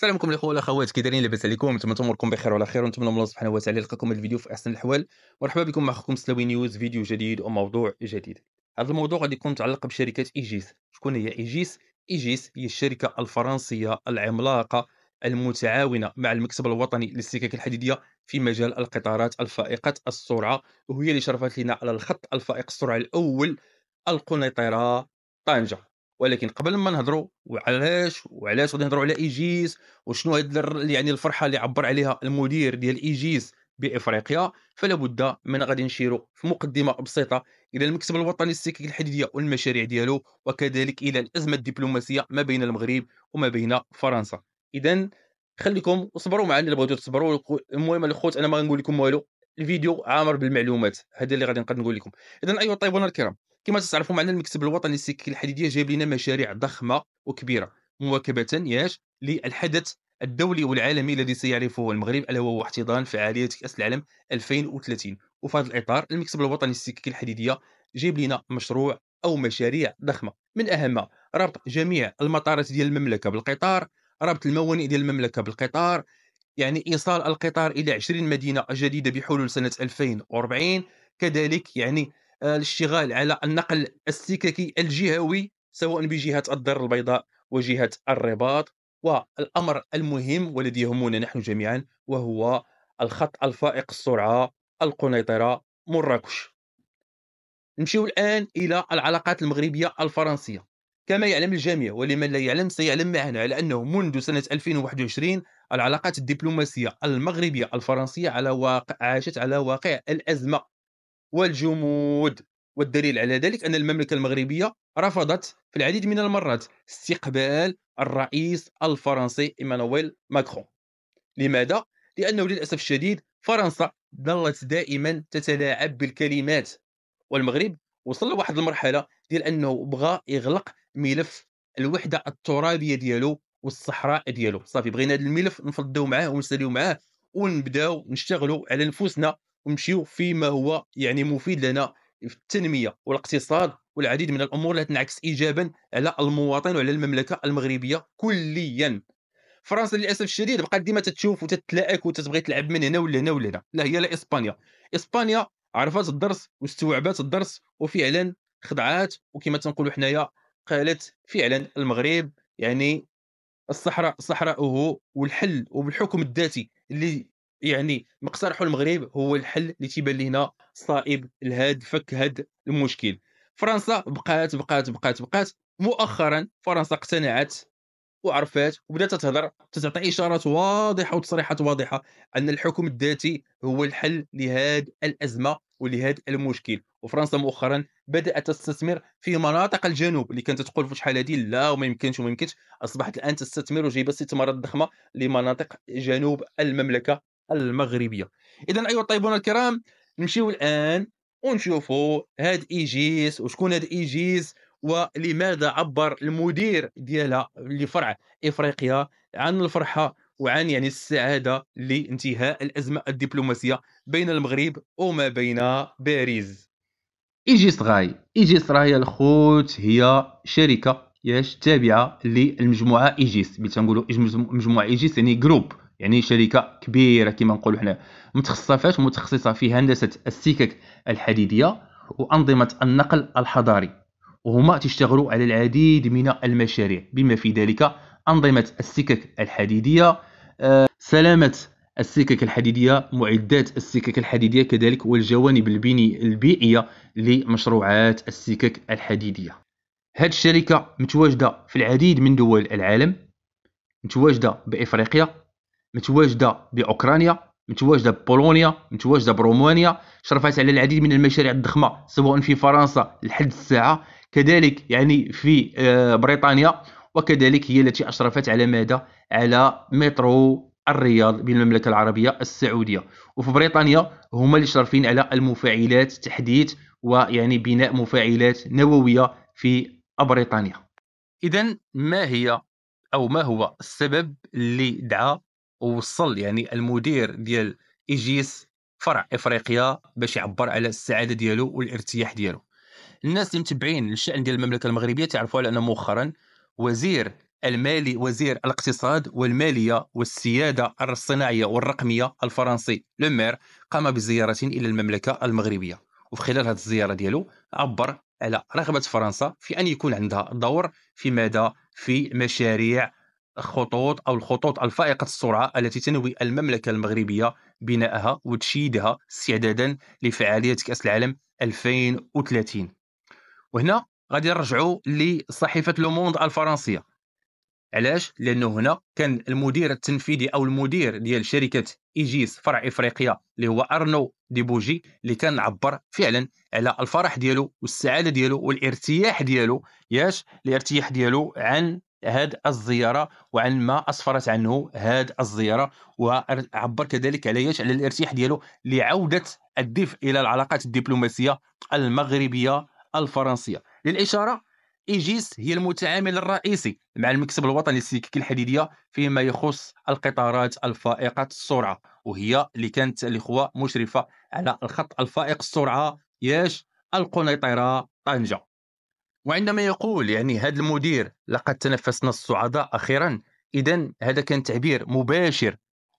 السلام عليكم الاخوه والاخوات كي دايرين لاباس عليكم نتمنى اموركم بخير وعلى خير ونتمنى الله سبحانه وتعالى يلقاكم الفيديو في احسن الاحوال مرحبا بكم مع اخوكم سلاوي نيوز فيديو جديد وموضوع جديد هذا الموضوع غادي يكون متعلق بشركه ايجيس شكون هي ايجيس ايجيس هي الشركه الفرنسيه العملاقه المتعاونة مع المكتب الوطني للسكك الحديدية في مجال القطارات الفائقة السرعة وهي اللي شرفت لنا على الخط الفائق السرعة الأول القنيطرة طنجة ولكن قبل ما نهضروا وعلاش وعلاش غادي نهضروا على ايجيس وشنو هاد يعني الفرحه اللي عبر عليها المدير ديال ايجيس بافريقيا فلا بد من غادي نشيروا في مقدمه بسيطه الى المكتب الوطني للسكك الحديديه والمشاريع ديالو وكذلك الى الازمه الدبلوماسيه ما بين المغرب وما بين فرنسا اذا خليكم وصبروا معنا اللي بغيتوا تصبروا المهم الخوت انا ما غنقول لكم والو الفيديو عامر بالمعلومات هذا اللي غادي نقدر نقول لكم اذا ايها الطيبون الكرام كما تعرفون معنا المكتب الوطني للسكك الحديديه جايب لنا مشاريع ضخمه وكبيره مواكبه ياش للحدث الدولي والعالمي الذي سيعرفه المغرب الا وهو احتضان فعاليه كاس العالم 2030 وفي هذا الاطار المكتب الوطني للسكك الحديديه جايب لنا مشروع او مشاريع ضخمه من اهمها ربط جميع المطارات ديال المملكه بالقطار ربط الموانئ ديال المملكه بالقطار يعني ايصال القطار الى 20 مدينه جديده بحلول سنه 2040 كذلك يعني الاشتغال آه، على النقل السككي الجهوي سواء بجهه الدار البيضاء وجهه الرباط والامر المهم والذي يهمنا نحن جميعا وهو الخط الفائق السرعه القنيطره مراكش نمشيو الان الى العلاقات المغربيه الفرنسيه كما يعلم الجميع ولمن لا يعلم سيعلم معنا على انه منذ سنه 2021 العلاقات الدبلوماسيه المغربيه الفرنسيه على واقع عاشت على واقع الازمه والجمود والدليل على ذلك أن المملكة المغربية رفضت في العديد من المرات استقبال الرئيس الفرنسي إيمانويل ماكرون لماذا؟ لأنه للأسف الشديد فرنسا ظلت دائما تتلاعب بالكلمات والمغرب وصل لواحد المرحلة ديال أنه بغى يغلق ملف الوحدة الترابية ديالو والصحراء ديالو صافي بغينا هذا الملف نفضوا معاه ونساليو معاه ونبداو نشتغلوا على نفوسنا ونمشيو فيما هو يعني مفيد لنا في التنميه والاقتصاد والعديد من الامور التي تنعكس ايجابا على المواطن وعلى المملكه المغربيه كليا فرنسا للاسف الشديد بقات ديما تتشوف وتتلائك وتتبغي تلعب من هنا ولهنا ولهنا لا هي لا اسبانيا اسبانيا عرفت الدرس واستوعبت الدرس وفعلا خضعات وكما تنقولوا حنايا قالت فعلا المغرب يعني الصحراء صحراءه والحل وبالحكم الذاتي اللي يعني مقترح المغرب هو الحل اللي تيبان لنا صائب لهاد فك هاد المشكل فرنسا بقات بقات بقات بقات مؤخرا فرنسا اقتنعت وعرفات وبدات تهضر تتعطي اشارات واضحه وتصريحات واضحه ان الحكم الذاتي هو الحل لهاد الازمه ولهذا المشكل وفرنسا مؤخرا بدات تستثمر في مناطق الجنوب اللي كانت تقول في شحال هذه لا وما يمكنش وما يمكنش اصبحت الان تستثمر وجايبه استثمارات ضخمه لمناطق جنوب المملكه المغربيه اذا ايها الطيبون الكرام نمشيو الان ونشوفوا هاد ايجيس وشكون هاد ايجيس ولماذا عبر المدير ديالها لفرع افريقيا عن الفرحه وعن يعني السعاده لانتهاء الازمه الدبلوماسيه بين المغرب وما بين باريس ايجيس غاي ايجيس راهي الخوت هي شركه ياش تابعه للمجموعه ايجيس ملي تنقولوا مجموعه ايجيس يعني جروب يعني شركه كبيره كما نقولوا حنا متخصصه فاش متخصصه في هندسه السكك الحديديه وانظمه النقل الحضاري وهما تشتغلوا على العديد من المشاريع بما في ذلك انظمه السكك الحديديه آه، سلامه السكك الحديديه معدات السكك الحديديه كذلك والجوانب البني البيئيه لمشروعات السكك الحديديه هذه الشركه متواجده في العديد من دول العالم متواجده بافريقيا متواجده باوكرانيا متواجده ببولونيا متواجده برومانيا شرفت على العديد من المشاريع الضخمه سواء في فرنسا لحد الساعه كذلك يعني في آه، بريطانيا وكذلك هي التي اشرفت على ماذا على مترو الرياض بالمملكه العربيه السعوديه وفي بريطانيا هما اللي شرفين على المفاعلات تحديث ويعني بناء مفاعلات نوويه في بريطانيا اذا ما هي او ما هو السبب اللي دعا ووصل يعني المدير ديال ايجيس فرع افريقيا باش يعبر على السعاده ديالو والارتياح ديالو الناس اللي متبعين الشان ديال المملكه المغربيه تعرفوا على ان مؤخرا وزير المالي وزير الاقتصاد والماليه والسياده الصناعيه والرقميه الفرنسي لومير قام بزياره الى المملكه المغربيه وفي خلال هذه الزياره ديالو عبر على رغبه فرنسا في ان يكون عندها دور في ماذا في مشاريع الخطوط او الخطوط الفائقه السرعه التي تنوي المملكه المغربيه بناءها وتشييدها استعدادا لفعاليه كاس العالم 2030 وهنا غادي نرجعوا لصحيفه لوموند الفرنسيه علاش لانه هنا كان المدير التنفيذي او المدير ديال شركه ايجيس فرع افريقيا اللي هو ارنو دي بوجي اللي كان عبر فعلا على الفرح ديالو والسعاده ديالو والارتياح ديالو ياش الارتياح ديالو عن هاد الزيارة وعن ما أسفرت عنه هاد الزيارة وعبر كذلك على على الارتياح ديالو لعودة الدفء إلى العلاقات الدبلوماسية المغربية الفرنسية للإشارة إيجيس هي المتعامل الرئيسي مع المكتب الوطني للسكك الحديدية فيما يخص القطارات الفائقة السرعة وهي اللي كانت الإخوة مشرفة على الخط الفائق السرعة ياش القنيطرة طنجة وعندما يقول يعني هذا المدير لقد تنفسنا الصعداء اخيرا اذا هذا كان تعبير مباشر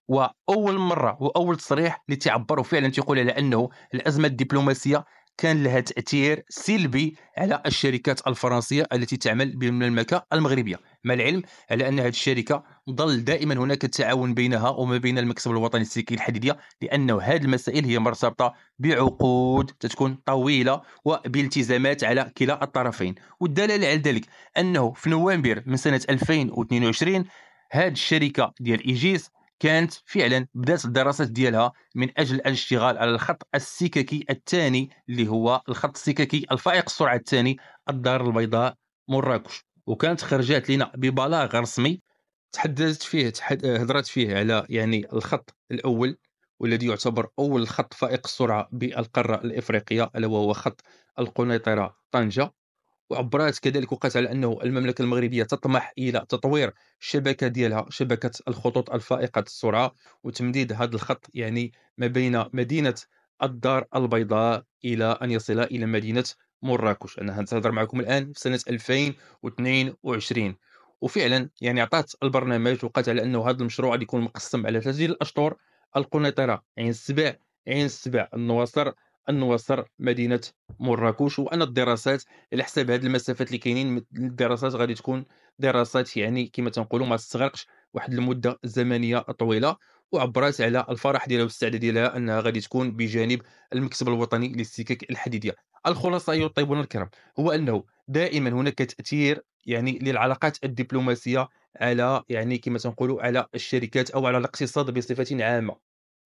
واول مره واول تصريح اللي تعبر فعلا تيقول على انه الازمه الدبلوماسيه كان لها تاثير سلبي على الشركات الفرنسيه التي تعمل بالمملكه المغربيه مع العلم على ان هذه الشركه ظل دائما هناك التعاون بينها وما بين المكتب الوطني للسكك الحديديه لانه هذه المسائل هي مرتبطه بعقود تتكون طويله وبالتزامات على كلا الطرفين والدلاله على ذلك انه في نوفمبر من سنه 2022 هذه الشركه ديال ايجيس كانت فعلا بدات الدراسات ديالها من اجل الاشتغال على الخط السككي الثاني اللي هو الخط السككي الفائق السرعه الثاني الدار البيضاء مراكش وكانت خرجات لنا ببلاغ رسمي تحدثت فيه تحد... هضرت فيه على يعني الخط الاول والذي يعتبر اول خط فائق السرعه بالقاره الافريقيه الا وهو خط القنيطره طنجه وعبرات كذلك وقعت على انه المملكه المغربيه تطمح الى تطوير الشبكه ديالها شبكه الخطوط الفائقه السرعه وتمديد هذا الخط يعني ما بين مدينه الدار البيضاء الى ان يصل الى مدينه مراكش انا نهضر معكم الان في سنه 2022 وفعلا يعني عطات البرنامج وقات على انه هذا المشروع غادي يكون مقسم على ثلاثه ديال الاشطر القنيطره عين السبع عين السبع النواصر النواصر مدينه مراكش وان الدراسات على حساب هذه المسافات اللي كاينين الدراسات غادي تكون دراسات يعني كما تنقولوا ما تستغرقش واحد المده زمنيه طويله وعبرات على الفرح ديالها والسعاده ديالها انها غادي تكون بجانب المكتب الوطني للسكك الحديديه الخلاصه ايها الطيبون الكرام هو انه دائما هناك تاثير يعني للعلاقات الدبلوماسيه على يعني كما تنقولوا على الشركات او على الاقتصاد بصفه عامه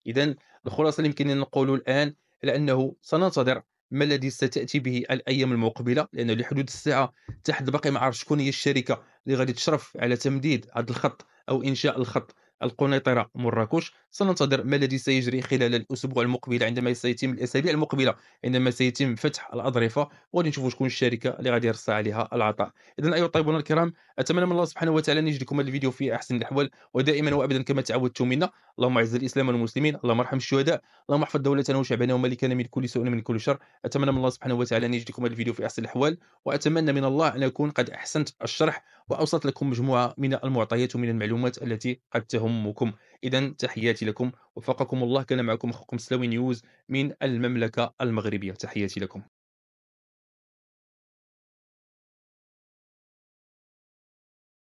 اذا الخلاصه اللي يمكن ان الان لانه سننتظر ما الذي ستاتي به الايام المقبله لانه لحدود الساعه تحت باقي ما عرف شكون هي الشركه اللي غادي تشرف على تمديد هذا الخط او انشاء الخط القنيطرة مراكش سننتظر ما الذي سيجري خلال الأسبوع المقبل عندما سيتم الأسابيع المقبلة عندما سيتم فتح الأظرفة وغادي نشوفوا شكون الشركة اللي غادي يرصى عليها العطاء إذا أيها الطيبون الكرام أتمنى من الله سبحانه وتعالى أن يجدكم الفيديو في أحسن الأحوال ودائما وأبدا كما تعودتم منا اللهم أعز الإسلام والمسلمين اللهم ارحم الشهداء اللهم احفظ دولتنا وشعبنا وملكنا من كل سوء ومن كل شر أتمنى من الله سبحانه وتعالى أن يجدكم الفيديو في أحسن الأحوال وأتمنى من الله أن أكون قد أحسنت الشرح وأوصلت لكم مجموعة من المعطيات ومن المعلومات التي قد تهمكم إذا تحياتي لكم وفقكم الله كان معكم أخوكم سلاوي نيوز من المملكة المغربية تحياتي لكم